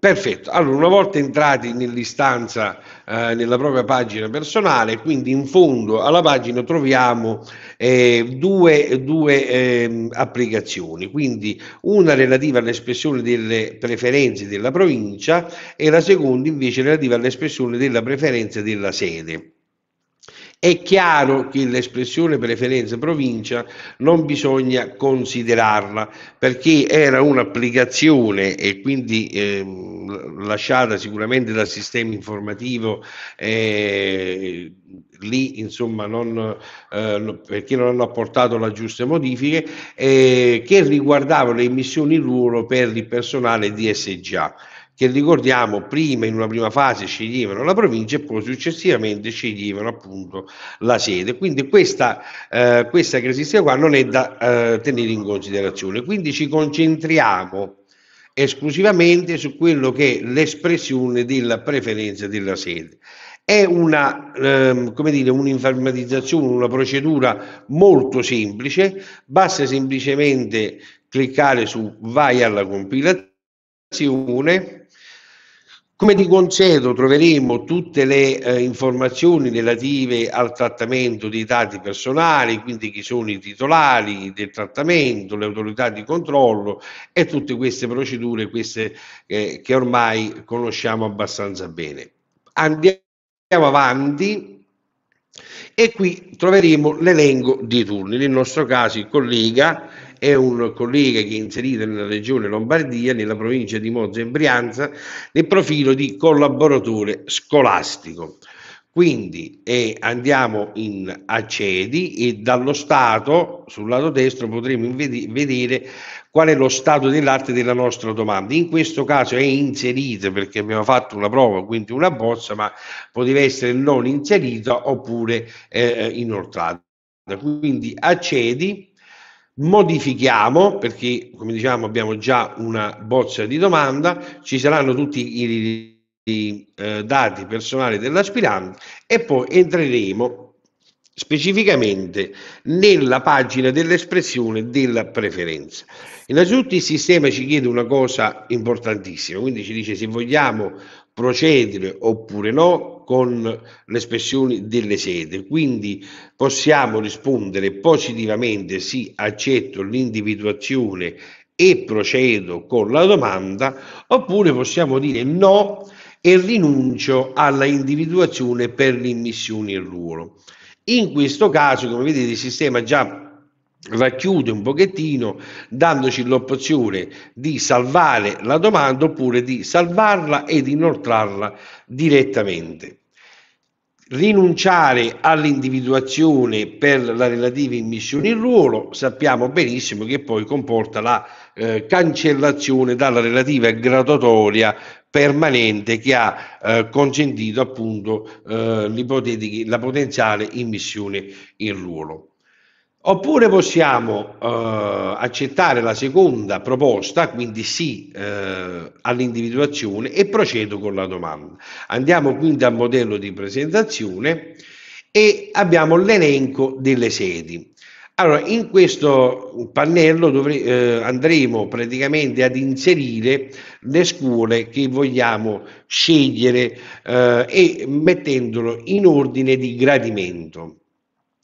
Perfetto, allora una volta entrati nell'istanza, eh, nella propria pagina personale, quindi in fondo alla pagina troviamo eh, due, due eh, applicazioni, quindi una relativa all'espressione delle preferenze della provincia e la seconda invece relativa all'espressione della preferenza della sede. È chiaro che l'espressione preferenza provincia non bisogna considerarla perché era un'applicazione e quindi eh, lasciata sicuramente dal sistema informativo eh, lì insomma non, eh, perché non hanno apportato le giuste modifiche eh, che riguardavano le emissioni ruolo per il personale di SGA che ricordiamo prima in una prima fase sceglievano la provincia e poi successivamente sceglievano appunto la sede. Quindi questa, eh, questa casistica qua non è da eh, tenere in considerazione. Quindi ci concentriamo esclusivamente su quello che è l'espressione della preferenza della sede. È una, ehm, come dire, un'informatizzazione, una procedura molto semplice, basta semplicemente cliccare su vai alla compilazione come di consueto troveremo tutte le eh, informazioni relative al trattamento dei dati personali, quindi chi sono i titolari del trattamento, le autorità di controllo e tutte queste procedure queste, eh, che ormai conosciamo abbastanza bene. Andiamo avanti e qui troveremo l'elenco di turni. Nel nostro caso il collega è un collega che è inserito nella regione Lombardia, nella provincia di Monza e Brianza, nel profilo di collaboratore scolastico. Quindi eh, andiamo in accedi e dallo stato, sul lato destro, potremo vedere qual è lo stato dell'arte della nostra domanda. In questo caso è inserita perché abbiamo fatto una prova, quindi una bozza, ma poteva essere non inserita oppure eh, inoltrata. Quindi accedi modifichiamo perché come diciamo abbiamo già una bozza di domanda ci saranno tutti i, i eh, dati personali dell'aspirante e poi entreremo specificamente nella pagina dell'espressione della preferenza innanzitutto il sistema ci chiede una cosa importantissima quindi ci dice se vogliamo procedere oppure no con l'espressione delle sede. Quindi possiamo rispondere positivamente sì, accetto l'individuazione e procedo con la domanda, oppure possiamo dire no e rinuncio alla individuazione per l'immissione in ruolo. In questo caso, come vedete, il sistema già racchiude un pochettino dandoci l'opzione di salvare la domanda oppure di salvarla ed inoltrarla direttamente. Rinunciare all'individuazione per la relativa immissione in ruolo sappiamo benissimo che poi comporta la eh, cancellazione dalla relativa graduatoria permanente che ha eh, consentito appunto eh, la potenziale immissione in ruolo. Oppure possiamo eh, accettare la seconda proposta, quindi sì eh, all'individuazione e procedo con la domanda. Andiamo quindi al modello di presentazione e abbiamo l'elenco delle sedi. Allora, in questo pannello dovre, eh, andremo praticamente ad inserire le scuole che vogliamo scegliere eh, e mettendolo in ordine di gradimento.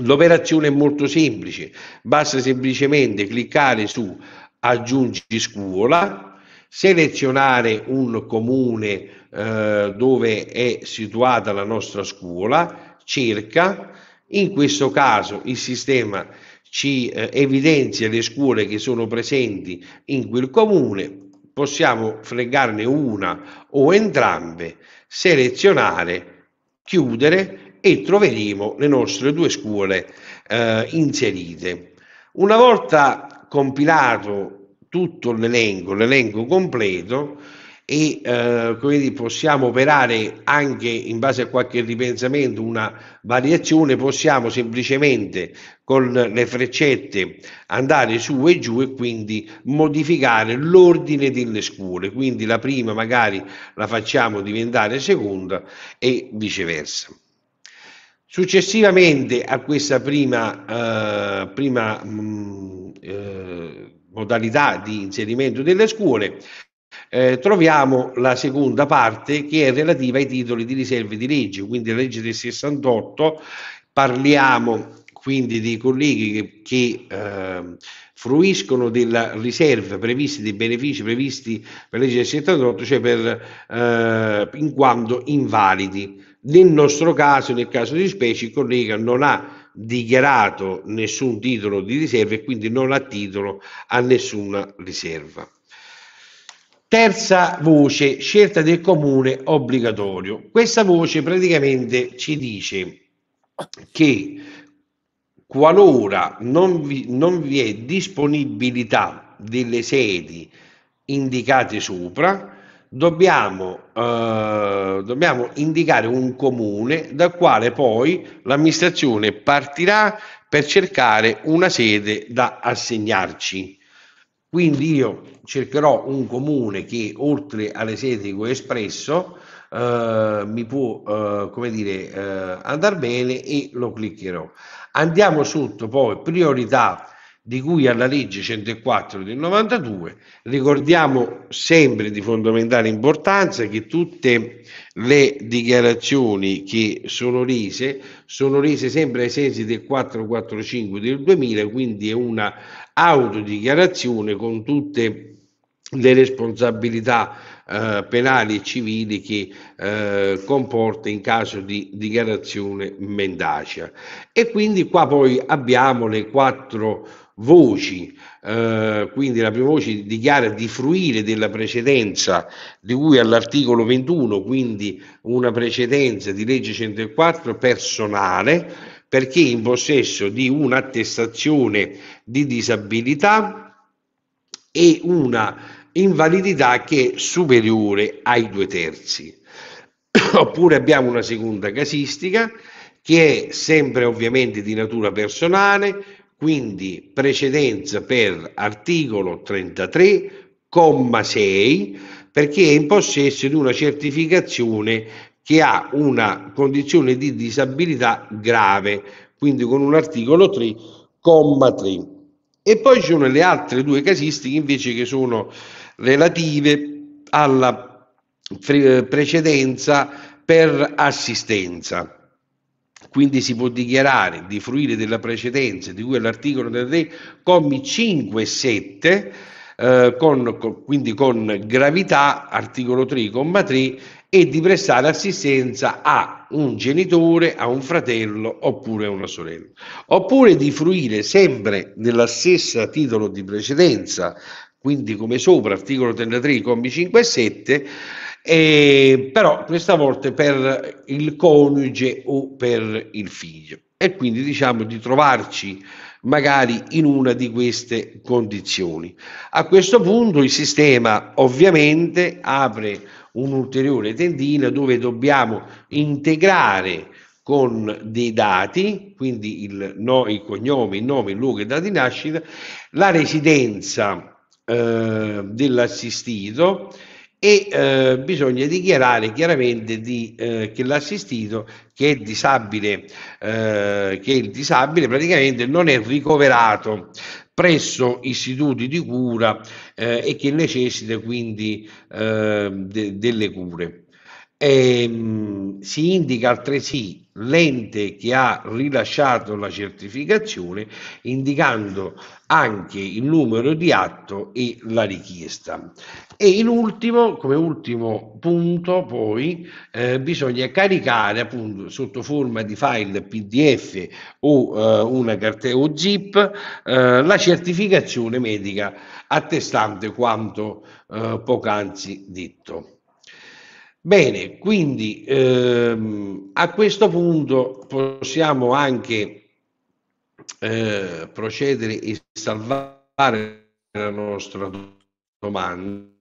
L'operazione è molto semplice, basta semplicemente cliccare su aggiungi scuola, selezionare un comune eh, dove è situata la nostra scuola, cerca, in questo caso il sistema ci eh, evidenzia le scuole che sono presenti in quel comune, possiamo fregarne una o entrambe, selezionare, chiudere e troveremo le nostre due scuole eh, inserite. Una volta compilato tutto l'elenco, l'elenco completo, e eh, quindi possiamo operare anche in base a qualche ripensamento una variazione, possiamo semplicemente con le freccette andare su e giù e quindi modificare l'ordine delle scuole, quindi la prima magari la facciamo diventare seconda e viceversa. Successivamente a questa prima, eh, prima mh, mm, eh, modalità di inserimento delle scuole, eh, troviamo la seconda parte che è relativa ai titoli di riserve di legge, quindi la legge del 68. Parliamo quindi dei colleghi che, che ehm, fruiscono della riserva prevista, dei benefici previsti per la legge del 78, cioè per, eh, in quanto invalidi. Nel nostro caso, nel caso di specie, il collega non ha dichiarato nessun titolo di riserva e quindi non ha titolo a nessuna riserva. Terza voce, scelta del comune obbligatorio. Questa voce praticamente ci dice che qualora non vi, non vi è disponibilità delle sedi indicate sopra, dobbiamo, eh, dobbiamo indicare un comune dal quale poi l'amministrazione partirà per cercare una sede da assegnarci. Quindi io cercherò un comune che oltre alle sedi che ho espresso eh, mi può eh, come dire, eh, andare bene e lo cliccherò. Andiamo sotto poi priorità di cui alla legge 104 del 92. Ricordiamo sempre di fondamentale importanza che tutte le dichiarazioni che sono rese sono rese sempre ai sensi del 445 del 2000, quindi è una autodichiarazione con tutte le responsabilità eh, penali e civili che eh, comporta in caso di dichiarazione mendacia E quindi qua poi abbiamo le quattro voci, eh, quindi la prima voce dichiara di fruire della precedenza di cui all'articolo 21, quindi una precedenza di legge 104 personale, perché in possesso di un'attestazione di disabilità e una invalidità che è superiore ai due terzi. Oppure abbiamo una seconda casistica che è sempre ovviamente di natura personale, quindi precedenza per articolo 33, comma 6, perché è in possesso di una certificazione che ha una condizione di disabilità grave, quindi con un articolo 3, comma 3. E poi ci sono le altre due casistiche invece che sono relative alla precedenza per assistenza. Quindi si può dichiarare di fruire della precedenza di cui all'articolo 33, commi 5 e 7, eh, con, con, quindi con gravità, articolo 3, comma 3, e di prestare assistenza a un genitore, a un fratello oppure a una sorella. Oppure di fruire sempre della stessa titolo di precedenza, quindi come sopra, articolo 33, commi 5 e 7, eh, però questa volta per il coniuge o per il figlio. E quindi diciamo di trovarci magari in una di queste condizioni. A questo punto il sistema ovviamente apre un'ulteriore tendina dove dobbiamo integrare con dei dati, quindi il, no, il cognome, il nome, il luogo e data di nascita, la residenza eh, dell'assistito, e eh, bisogna dichiarare chiaramente di, eh, che l'assistito che è disabile eh, che il disabile praticamente non è ricoverato presso istituti di cura eh, e che necessita quindi eh, de- delle cure. E, ehm, mh, si indica altresì l'ente che ha rilasciato la certificazione indicando anche il numero di atto e la richiesta. E in ultimo, come ultimo punto, poi eh, bisogna caricare appunto sotto forma di file PDF o eh, una cartella o zip eh, la certificazione medica attestante quanto eh, poc'anzi detto. Bene, quindi ehm, a questo punto possiamo anche eh, procedere e salvare la nostra domanda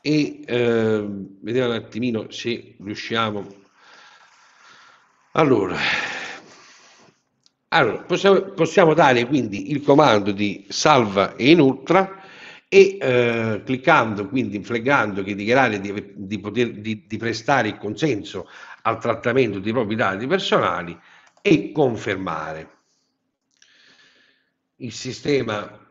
e eh, vediamo un attimino se riusciamo. Allora, allora possiamo, possiamo dare quindi il comando di salva e in ultra e eh, cliccando, quindi fleggando che dichiarare di, di, poter, di, di, prestare il consenso al trattamento dei propri dati personali e confermare. Il sistema a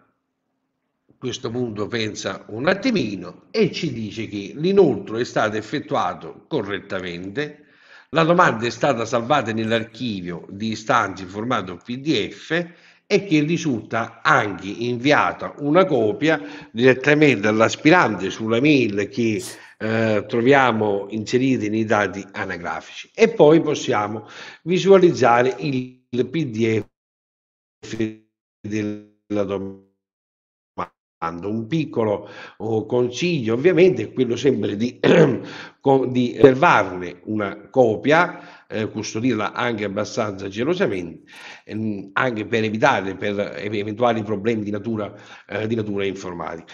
questo punto pensa un attimino e ci dice che l'inoltro è stato effettuato correttamente, la domanda è stata salvata nell'archivio di istanze in formato PDF e che risulta anche inviata una copia direttamente all'aspirante sulla mail che eh, troviamo inserita nei dati anagrafici e poi possiamo visualizzare il PDF della domanda un piccolo uh, consiglio ovviamente è quello sempre di, di servarne una copia, eh, custodirla anche abbastanza gelosamente, ehm, anche per evitare per eventuali problemi di natura, eh, di natura informatica.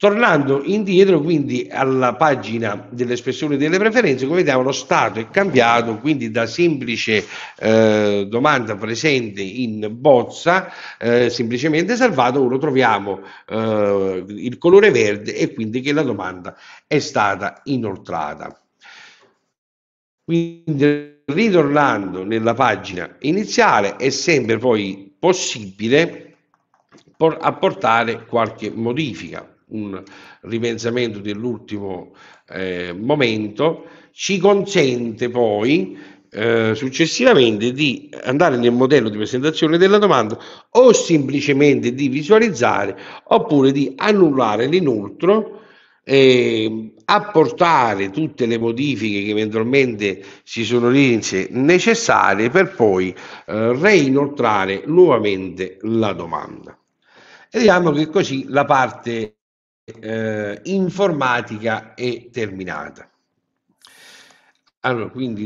Tornando indietro quindi alla pagina dell'espressione delle preferenze, come vediamo lo stato è cambiato, quindi da semplice eh, domanda presente in bozza, eh, semplicemente salvato, ora troviamo eh, il colore verde e quindi che la domanda è stata inoltrata. Quindi ritornando nella pagina iniziale è sempre poi possibile apportare qualche modifica un ripensamento dell'ultimo eh, momento, ci consente poi eh, successivamente di andare nel modello di presentazione della domanda o semplicemente di visualizzare oppure di annullare l'inoltro e ehm, apportare tutte le modifiche che eventualmente si sono rese necessarie per poi eh, reinoltrare nuovamente la domanda. E diciamo che così la parte eh, informatica è terminata. Allora, quindi